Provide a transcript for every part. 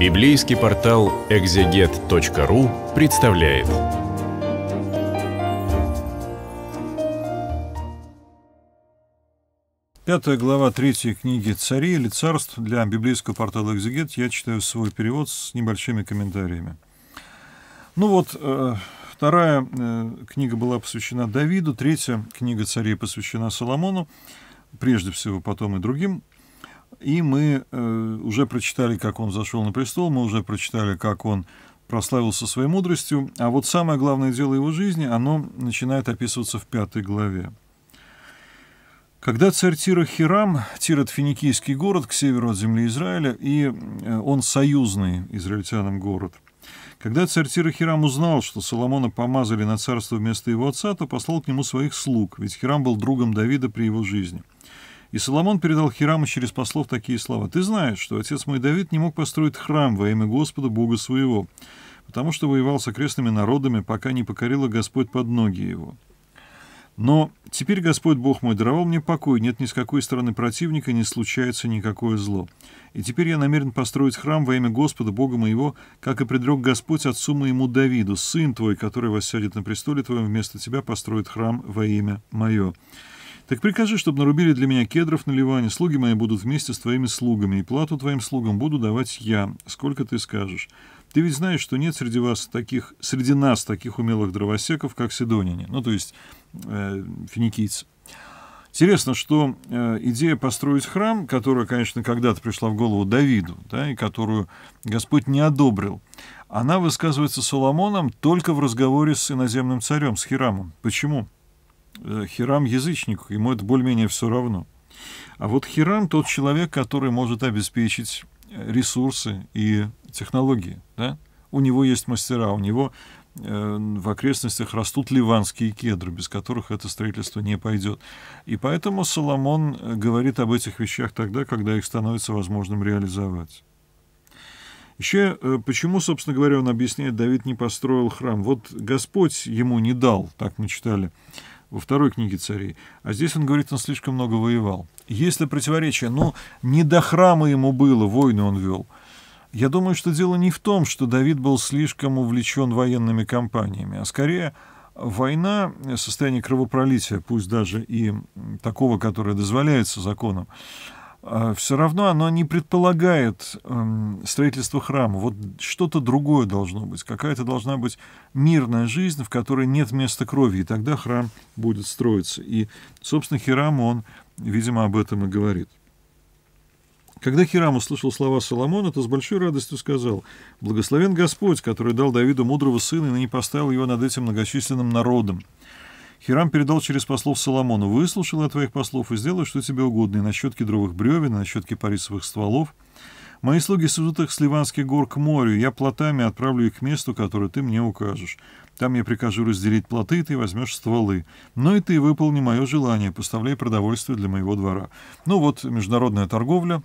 Библейский портал экзегет.ру представляет. Пятая глава третьей книги «Цари или царств» для библейского портала «Экзегет». Я читаю свой перевод с небольшими комментариями. Ну вот, э, вторая э, книга была посвящена Давиду, третья книга «Царей» посвящена Соломону, прежде всего, потом и другим и мы э, уже прочитали, как он зашел на престол, мы уже прочитали, как он прославился своей мудростью. А вот самое главное дело его жизни, оно начинает описываться в пятой главе. Когда царь Тира Хирам, Тир – это финикийский город к северу от земли Израиля, и э, он союзный израильтянам город. Когда царь Тира Хирам узнал, что Соломона помазали на царство вместо его отца, то послал к нему своих слуг, ведь Хирам был другом Давида при его жизни – и Соломон передал Хираму через послов такие слова. «Ты знаешь, что отец мой Давид не мог построить храм во имя Господа Бога своего, потому что воевал с окрестными народами, пока не покорила Господь под ноги его. Но теперь Господь Бог мой даровал мне покой, нет ни с какой стороны противника, не случается никакое зло. И теперь я намерен построить храм во имя Господа Бога моего, как и предрек Господь отцу моему Давиду, сын твой, который воссядет на престоле твоем вместо тебя, построит храм во имя мое». Так прикажи, чтобы нарубили для меня кедров на Ливане, слуги мои будут вместе с твоими слугами, и плату твоим слугам буду давать я, сколько ты скажешь. Ты ведь знаешь, что нет среди вас таких, среди нас таких умелых дровосеков, как сидоняне, ну, то есть э, финикийцы. Интересно, что э, идея построить храм, которая, конечно, когда-то пришла в голову Давиду, да, и которую Господь не одобрил, она высказывается Соломоном только в разговоре с иноземным царем, с Хирамом. Почему? Э, Хирам язычник, ему это более-менее все равно. А вот Хирам тот человек, который может обеспечить э, ресурсы и технологии. Да? У него есть мастера, у него э, в окрестностях растут ливанские кедры, без которых это строительство не пойдет. И поэтому Соломон говорит об этих вещах тогда, когда их становится возможным реализовать. Еще почему, собственно говоря, он объясняет, Давид не построил храм. Вот Господь ему не дал, так мы читали во второй книге царей. А здесь он говорит, он слишком много воевал. Есть ли противоречие? Ну, не до храма ему было, войны он вел. Я думаю, что дело не в том, что Давид был слишком увлечен военными кампаниями, а скорее война, состояние кровопролития, пусть даже и такого, которое дозволяется законом, а, все равно оно не предполагает эм, строительство храма. Вот что-то другое должно быть. Какая-то должна быть мирная жизнь, в которой нет места крови, и тогда храм будет строиться. И, собственно, Хирам, он, видимо, об этом и говорит. Когда Хирам услышал слова Соломона, то с большой радостью сказал, «Благословен Господь, который дал Давиду мудрого сына и не поставил его над этим многочисленным народом». Хирам передал через послов Соломону, «Выслушал я твоих послов и сделал, что тебе угодно, и насчет дровых бревен, и насчет кипарисовых стволов. Мои слуги сведут их с Ливанских гор к морю, я плотами отправлю их к месту, которое ты мне укажешь. Там я прикажу разделить плоты, и ты возьмешь стволы. Но ну и ты выполни мое желание, поставляй продовольствие для моего двора». Ну вот, международная торговля,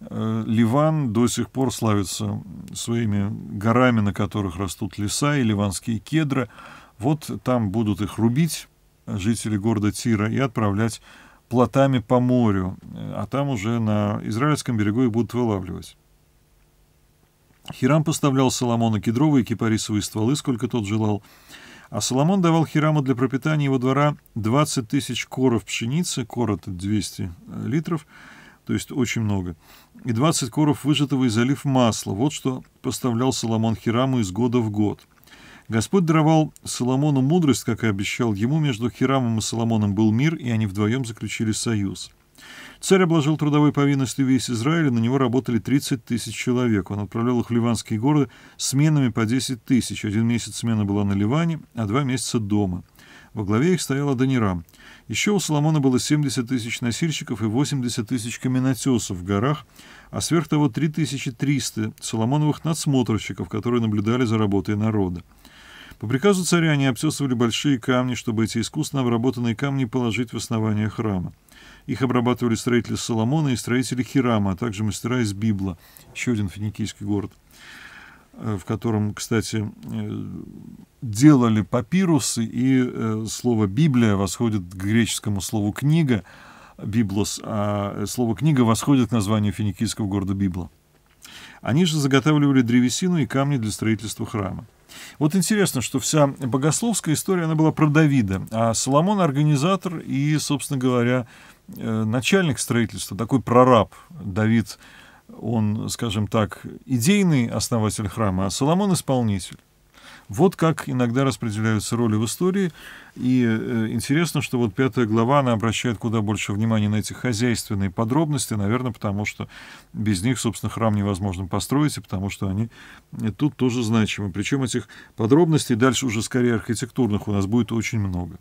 э, Ливан до сих пор славится своими горами, на которых растут леса и ливанские кедры. Вот там будут их рубить, жители города Тира, и отправлять плотами по морю, э, а там уже на израильском берегу их будут вылавливать. Хирам поставлял Соломону кедровые и кипарисовые стволы, сколько тот желал, а Соломон давал Хираму для пропитания его двора 20 тысяч коров пшеницы, кор это 200 литров, то есть очень много, и 20 коров выжатого из залив масла. Вот что поставлял Соломон Хираму из года в год – Господь даровал Соломону мудрость, как и обещал ему. Между Хирамом и Соломоном был мир, и они вдвоем заключили союз. Царь обложил трудовой повинностью весь Израиль, и на него работали 30 тысяч человек. Он отправлял их в ливанские города сменами по 10 тысяч. Один месяц смена была на Ливане, а два месяца дома. Во главе их стояла Данирам. Еще у Соломона было 70 тысяч носильщиков и 80 тысяч каменотесов в горах, а сверх того 3300 соломоновых надсмотрщиков, которые наблюдали за работой народа. По приказу царя они обтесывали большие камни, чтобы эти искусно обработанные камни положить в основание храма. Их обрабатывали строители Соломона и строители Хирама, а также мастера из Библа, еще один финикийский город, э, в котором, кстати, э, делали папирусы, и э, слово «библия» восходит к греческому слову «книга», «библос», а слово «книга» восходит к названию финикийского города Библа. Они же заготавливали древесину и камни для строительства храма. Вот интересно, что вся богословская история, она была про Давида, а Соломон — организатор и, собственно говоря, э, начальник строительства, такой прораб Давид, он, скажем так, идейный основатель храма, а Соломон — исполнитель. Вот как иногда распределяются роли в истории. И э, интересно, что вот пятая глава, она обращает куда больше внимания на эти хозяйственные подробности, наверное, потому что без них, собственно, храм невозможно построить, и потому что они э, тут тоже значимы. Причем этих подробностей дальше уже скорее архитектурных у нас будет очень много.